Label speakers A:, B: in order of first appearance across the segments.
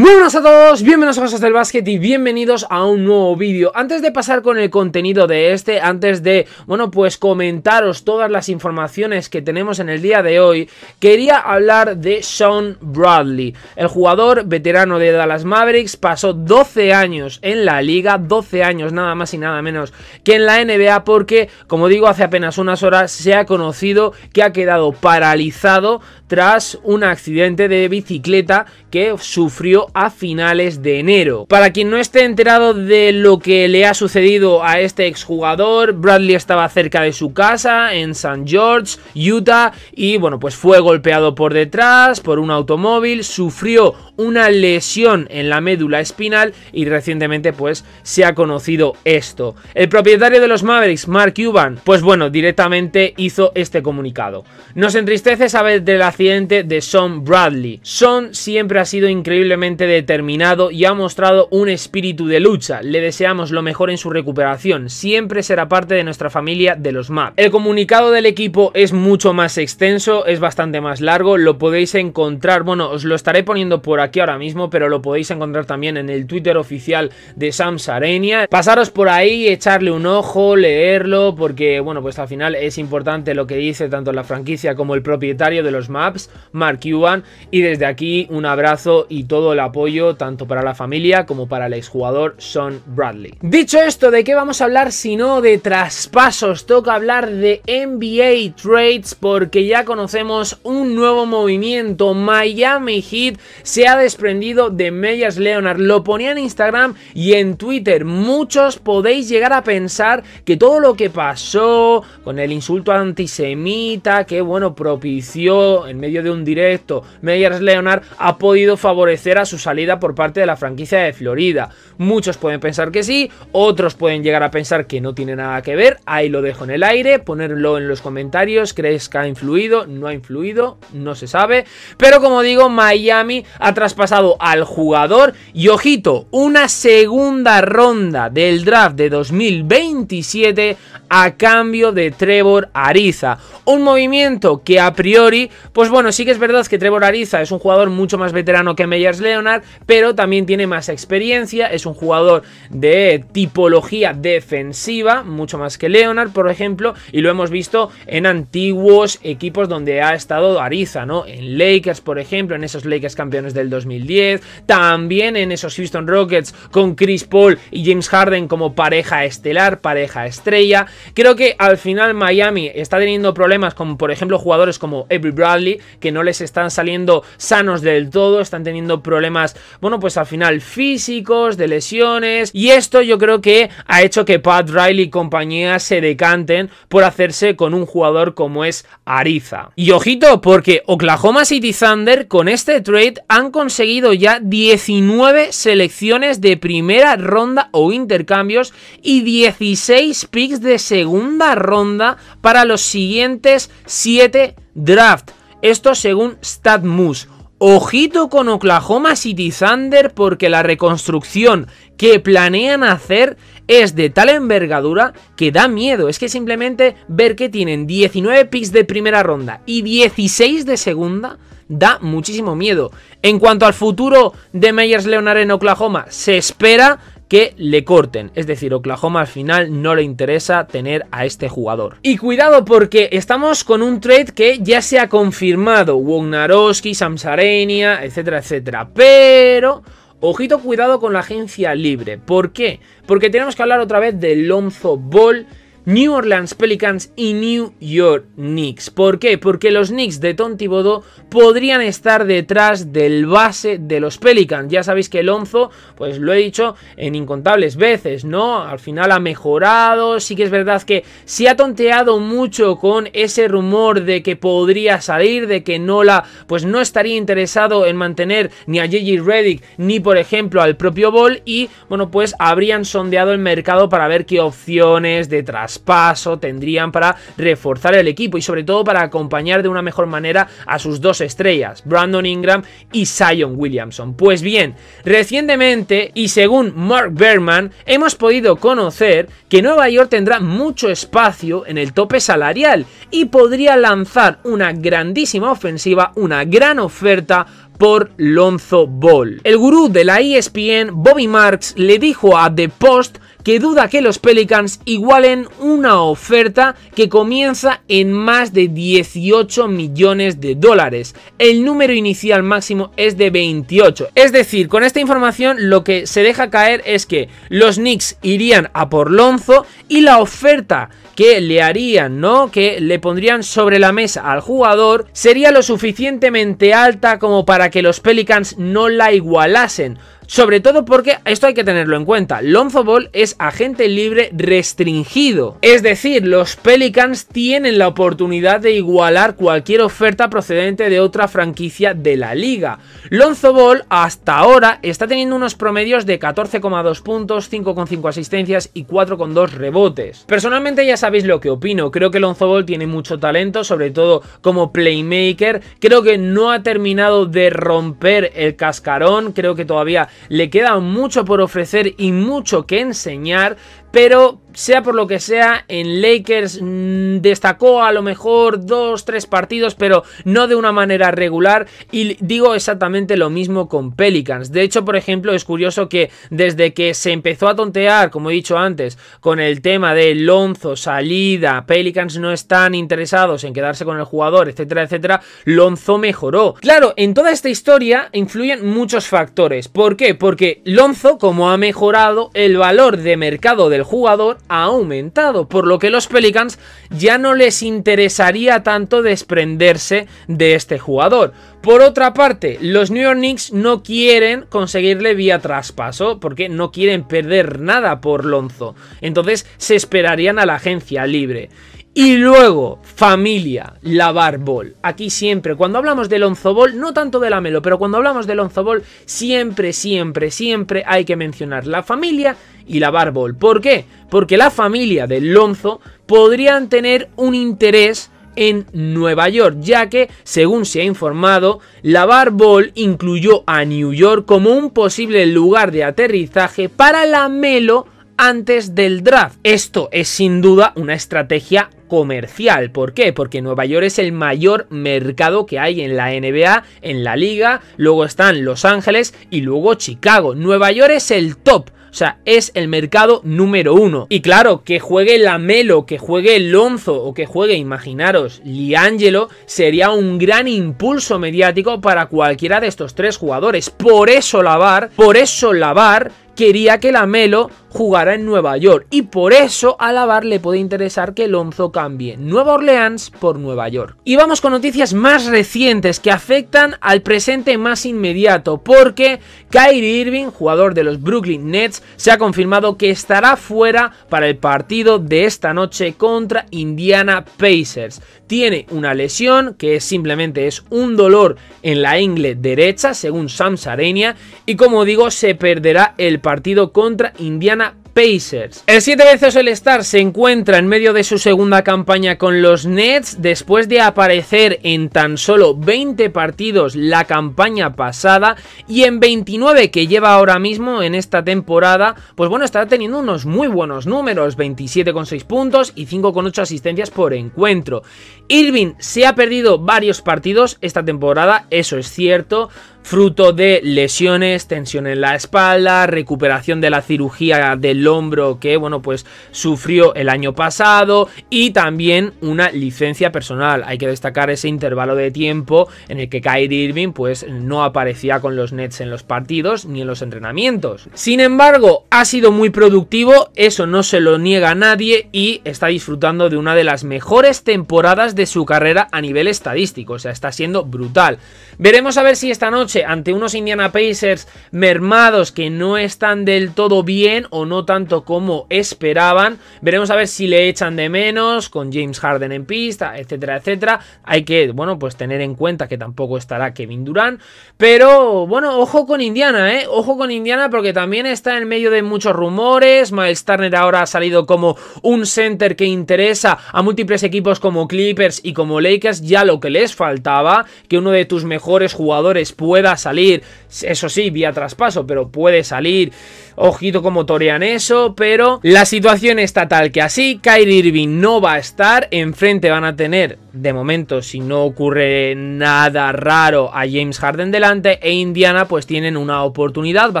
A: Muy buenas a todos, bienvenidos a Cosas del Básquet y bienvenidos a un nuevo vídeo. Antes de pasar con el contenido de este, antes de, bueno, pues comentaros todas las informaciones que tenemos en el día de hoy, quería hablar de Sean Bradley. El jugador veterano de Dallas Mavericks pasó 12 años en la liga, 12 años nada más y nada menos que en la NBA porque, como digo, hace apenas unas horas se ha conocido que ha quedado paralizado tras un accidente de bicicleta que sufrió a finales de enero. Para quien no esté enterado de lo que le ha sucedido a este exjugador, Bradley estaba cerca de su casa en St. George, Utah, y bueno, pues fue golpeado por detrás, por un automóvil, sufrió una lesión en la médula espinal y recientemente pues se ha conocido esto. El propietario de los Mavericks, Mark Cuban, pues bueno, directamente hizo este comunicado. Nos entristece saber del accidente de Sean Bradley. Sean siempre ha sido increíblemente determinado y ha mostrado un espíritu de lucha. Le deseamos lo mejor en su recuperación. Siempre será parte de nuestra familia de los Mavericks. El comunicado del equipo es mucho más extenso, es bastante más largo, lo podéis encontrar, bueno, os lo estaré poniendo por aquí aquí ahora mismo, pero lo podéis encontrar también en el Twitter oficial de Sam Sarenia. Pasaros por ahí, echarle un ojo, leerlo, porque bueno, pues al final es importante lo que dice tanto la franquicia como el propietario de los maps, Mark Cuban, y desde aquí un abrazo y todo el apoyo tanto para la familia como para el exjugador Sean Bradley. Dicho esto, ¿de qué vamos a hablar si no de traspasos? Toca hablar de NBA trades porque ya conocemos un nuevo movimiento. Miami Heat se ha desprendido de Meyers Leonard. Lo ponía en Instagram y en Twitter. Muchos podéis llegar a pensar que todo lo que pasó con el insulto antisemita que, bueno, propició en medio de un directo Meyers Leonard ha podido favorecer a su salida por parte de la franquicia de Florida. Muchos pueden pensar que sí, otros pueden llegar a pensar que no tiene nada que ver. Ahí lo dejo en el aire, ponerlo en los comentarios. ¿Crees que ha influido? ¿No ha influido? No se sabe. Pero como digo, Miami ha Pasado al jugador y ojito, una segunda ronda del draft de 2027 a cambio de Trevor Ariza. Un movimiento que a priori, pues bueno, sí que es verdad que Trevor Ariza es un jugador mucho más veterano que Meyers Leonard, pero también tiene más experiencia, es un jugador de tipología defensiva, mucho más que Leonard, por ejemplo, y lo hemos visto en antiguos equipos donde ha estado Ariza, ¿no? En Lakers, por ejemplo, en esos Lakers campeones del 2010, también en esos Houston Rockets con Chris Paul y James Harden como pareja estelar, pareja estrella. Creo que al final Miami está teniendo problemas con, por ejemplo, jugadores como Avery Bradley, que no les están saliendo sanos del todo, están teniendo problemas, bueno, pues al final físicos, de lesiones, y esto yo creo que ha hecho que Pat Riley y compañía se decanten por hacerse con un jugador como es Ariza. Y ojito, porque Oklahoma City Thunder con este trade han conseguido ya 19 selecciones de primera ronda o intercambios y 16 picks de segunda ronda para los siguientes 7 draft. Esto según StatMuse. Ojito con Oklahoma City Thunder porque la reconstrucción que planean hacer es de tal envergadura que da miedo. Es que simplemente ver que tienen 19 picks de primera ronda y 16 de segunda da muchísimo miedo. En cuanto al futuro de Meyers Leonard en Oklahoma, se espera que le corten. Es decir, Oklahoma al final no le interesa tener a este jugador. Y cuidado porque estamos con un trade que ya se ha confirmado. Wognarowski, Samsarenia, etcétera, etcétera. Pero... Ojito cuidado con la agencia libre. ¿Por qué? Porque tenemos que hablar otra vez de Lonzo Ball New Orleans Pelicans y New York Knicks. ¿Por qué? Porque los Knicks de Tonti Bodo podrían estar detrás del base de los Pelicans. Ya sabéis que Lonzo, pues lo he dicho en incontables veces, ¿no? Al final ha mejorado, sí que es verdad que se ha tonteado mucho con ese rumor de que podría salir, de que Nola pues no estaría interesado en mantener ni a JJ Redick ni por ejemplo al propio Ball y bueno, pues habrían sondeado el mercado para ver qué opciones detrás paso tendrían para reforzar el equipo y sobre todo para acompañar de una mejor manera a sus dos estrellas, Brandon Ingram y Zion Williamson. Pues bien, recientemente y según Mark Berman, hemos podido conocer que Nueva York tendrá mucho espacio en el tope salarial y podría lanzar una grandísima ofensiva, una gran oferta por Lonzo Ball. El gurú de la ESPN, Bobby Marks, le dijo a The Post que duda que los Pelicans igualen una oferta que comienza en más de 18 millones de dólares. El número inicial máximo es de 28. Es decir, con esta información lo que se deja caer es que los Knicks irían a por Lonzo y la oferta que le harían, ¿no? Que le pondrían sobre la mesa al jugador sería lo suficientemente alta como para que los Pelicans no la igualasen sobre todo porque esto hay que tenerlo en cuenta. Lonzo Ball es agente libre restringido, es decir, los Pelicans tienen la oportunidad de igualar cualquier oferta procedente de otra franquicia de la liga. Lonzo Ball hasta ahora está teniendo unos promedios de 14,2 puntos, 5,5 asistencias y 4,2 rebotes. Personalmente ya sabéis lo que opino, creo que Lonzo Ball tiene mucho talento, sobre todo como playmaker, creo que no ha terminado de romper el cascarón, creo que todavía le queda mucho por ofrecer y mucho que enseñar, pero sea por lo que sea, en Lakers mm, destacó a lo mejor dos, tres partidos, pero no de una manera regular. Y digo exactamente lo mismo con Pelicans. De hecho, por ejemplo, es curioso que desde que se empezó a tontear, como he dicho antes, con el tema de Lonzo, salida, Pelicans no están interesados en quedarse con el jugador, etcétera, etcétera, Lonzo mejoró. Claro, en toda esta historia influyen muchos factores. ¿Por qué? Porque Lonzo, como ha mejorado, el valor de mercado de jugador ha aumentado, por lo que los Pelicans ya no les interesaría tanto desprenderse de este jugador. Por otra parte, los New York Knicks no quieren conseguirle vía traspaso porque no quieren perder nada por Lonzo. Entonces se esperarían a la agencia libre. Y luego, familia, la barbol Aquí siempre, cuando hablamos de lonzo bol no tanto de la melo pero cuando hablamos de lonzo bol siempre, siempre, siempre hay que mencionar la familia y la Barbol. ¿Por qué? Porque la familia de Lonzo podrían tener un interés en Nueva York, ya que, según se ha informado, la Barbol incluyó a New York como un posible lugar de aterrizaje para la Melo antes del draft. Esto es sin duda una estrategia comercial. ¿Por qué? Porque Nueva York es el mayor mercado que hay en la NBA, en la liga, luego están Los Ángeles y luego Chicago. Nueva York es el top. O sea, es el mercado número uno. Y claro, que juegue Lamelo, que juegue Lonzo o que juegue, imaginaros, Liangelo, sería un gran impulso mediático para cualquiera de estos tres jugadores. Por eso Lavar, por eso Lavar quería que Lamelo jugara en Nueva York y por eso a Lavar le puede interesar que Lonzo cambie Nueva Orleans por Nueva York. Y vamos con noticias más recientes que afectan al presente más inmediato porque Kyrie Irving, jugador de los Brooklyn Nets, se ha confirmado que estará fuera para el partido de esta noche contra Indiana Pacers. Tiene una lesión que simplemente es un dolor en la ingle derecha según Sam Sarenia y como digo se perderá el partido partido contra Indiana Pacers. El siete veces el Star se encuentra en medio de su segunda campaña con los Nets después de aparecer en tan solo 20 partidos la campaña pasada y en 29 que lleva ahora mismo en esta temporada, pues bueno, está teniendo unos muy buenos números, 27,6 puntos y 5,8 asistencias por encuentro. Irving se ha perdido varios partidos esta temporada, eso es cierto, fruto de lesiones, tensión en la espalda, recuperación de la cirugía del hombro que, bueno, pues sufrió el año pasado y también una licencia personal. Hay que destacar ese intervalo de tiempo en el que Kyrie Irving pues no aparecía con los Nets en los partidos ni en los entrenamientos. Sin embargo, ha sido muy productivo, eso no se lo niega a nadie y está disfrutando de una de las mejores temporadas de su carrera a nivel estadístico, o sea, está siendo brutal. Veremos a ver si esta noche ante unos Indiana Pacers mermados que no están del todo bien o no tanto como esperaban. Veremos a ver si le echan de menos con James Harden en pista, etcétera, etcétera. Hay que, bueno, pues tener en cuenta que tampoco estará Kevin Durant. Pero, bueno, ojo con Indiana, ¿eh? Ojo con Indiana porque también está en medio de muchos rumores. Miles Turner ahora ha salido como un center que interesa a múltiples equipos como Clippers y como Lakers. Ya lo que les faltaba, que uno de tus mejores jugadores pueda pueda salir, eso sí, vía traspaso, pero puede salir. Ojito como torean eso, pero la situación está tal que así. Kyrie Irving no va a estar. Enfrente van a tener, de momento, si no ocurre nada raro, a James Harden delante. E Indiana, pues tienen una oportunidad. Va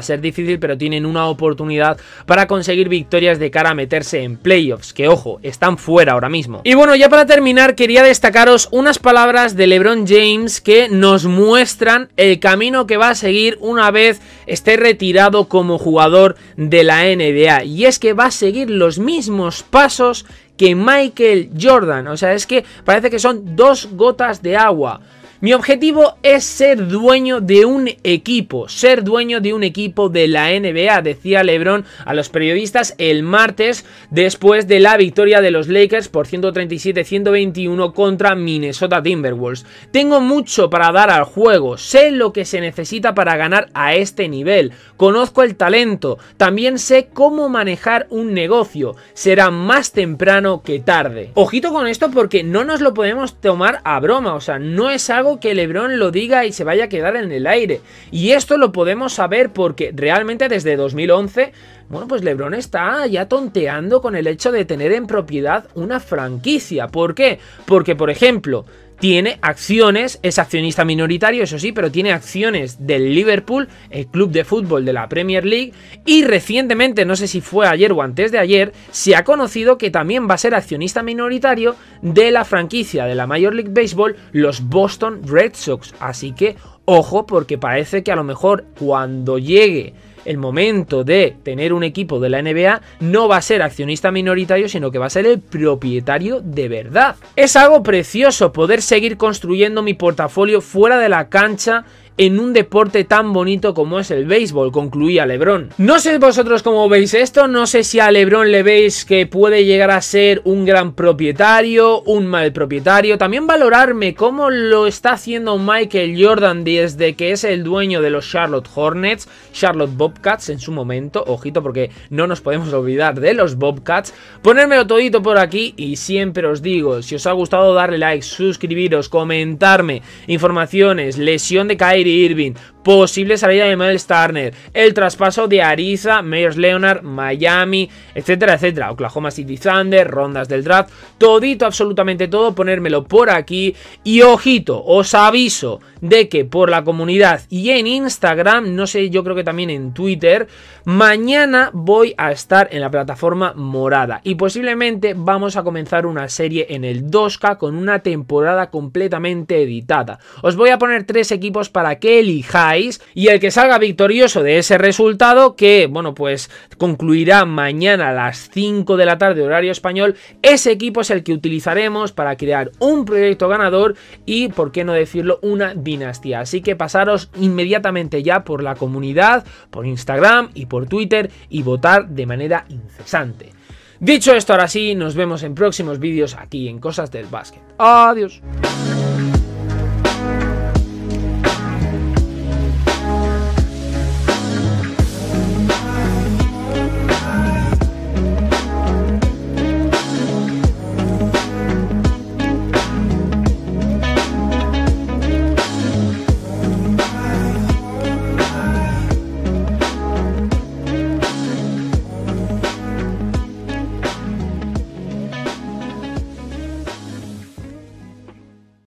A: a ser difícil, pero tienen una oportunidad para conseguir victorias de cara a meterse en playoffs. Que ojo, están fuera ahora mismo. Y bueno, ya para terminar, quería destacaros unas palabras de LeBron James que nos muestran el camino que va a seguir una vez esté retirado como jugador de la NBA. Y es que va a seguir los mismos pasos que Michael Jordan. O sea, es que parece que son dos gotas de agua. Mi objetivo es ser dueño de un equipo, ser dueño de un equipo de la NBA, decía LeBron a los periodistas el martes después de la victoria de los Lakers por 137-121 contra Minnesota Timberwolves. Tengo mucho para dar al juego, sé lo que se necesita para ganar a este nivel, conozco el talento, también sé cómo manejar un negocio, será más temprano que tarde. Ojito con esto porque no nos lo podemos tomar a broma, o sea, no es algo que Lebron lo diga y se vaya a quedar en el aire. Y esto lo podemos saber porque realmente desde 2011 bueno, pues LeBron está ya tonteando con el hecho de tener en propiedad una franquicia. ¿Por qué? Porque, por ejemplo, tiene acciones, es accionista minoritario, eso sí, pero tiene acciones del Liverpool, el club de fútbol de la Premier League, y recientemente, no sé si fue ayer o antes de ayer, se ha conocido que también va a ser accionista minoritario de la franquicia de la Major League Baseball, los Boston Red Sox. Así que, ojo, porque parece que a lo mejor cuando llegue el momento de tener un equipo de la NBA, no va a ser accionista minoritario, sino que va a ser el propietario de verdad. Es algo precioso poder seguir construyendo mi portafolio fuera de la cancha en un deporte tan bonito como es el béisbol, concluía Lebron. No sé vosotros cómo veis esto, no sé si a Lebron le veis que puede llegar a ser un gran propietario, un mal propietario, también valorarme cómo lo está haciendo Michael Jordan desde que es el dueño de los Charlotte Hornets, Charlotte Bobcats en su momento, ojito porque no nos podemos olvidar de los Bobcats, ponérmelo todito por aquí y siempre os digo, si os ha gustado darle like, suscribiros, comentarme informaciones, lesión de caída. Kyrie Irving posible salida de Miles Starner el traspaso de Ariza, Meyers Leonard, Miami, etcétera, etcétera. Oklahoma City Thunder, rondas del draft, todito, absolutamente todo, ponérmelo por aquí. Y ojito, os aviso de que por la comunidad y en Instagram, no sé, yo creo que también en Twitter, mañana voy a estar en la plataforma morada y posiblemente vamos a comenzar una serie en el 2K con una temporada completamente editada. Os voy a poner tres equipos para que elijáis y el que salga victorioso de ese resultado que, bueno, pues concluirá mañana a las 5 de la tarde horario español, ese equipo es el que utilizaremos para crear un proyecto ganador y, por qué no decirlo, una dinastía. Así que pasaros inmediatamente ya por la comunidad, por Instagram y por Twitter y votar de manera incesante. Dicho esto, ahora sí, nos vemos en próximos vídeos aquí en Cosas del Básquet. Adiós.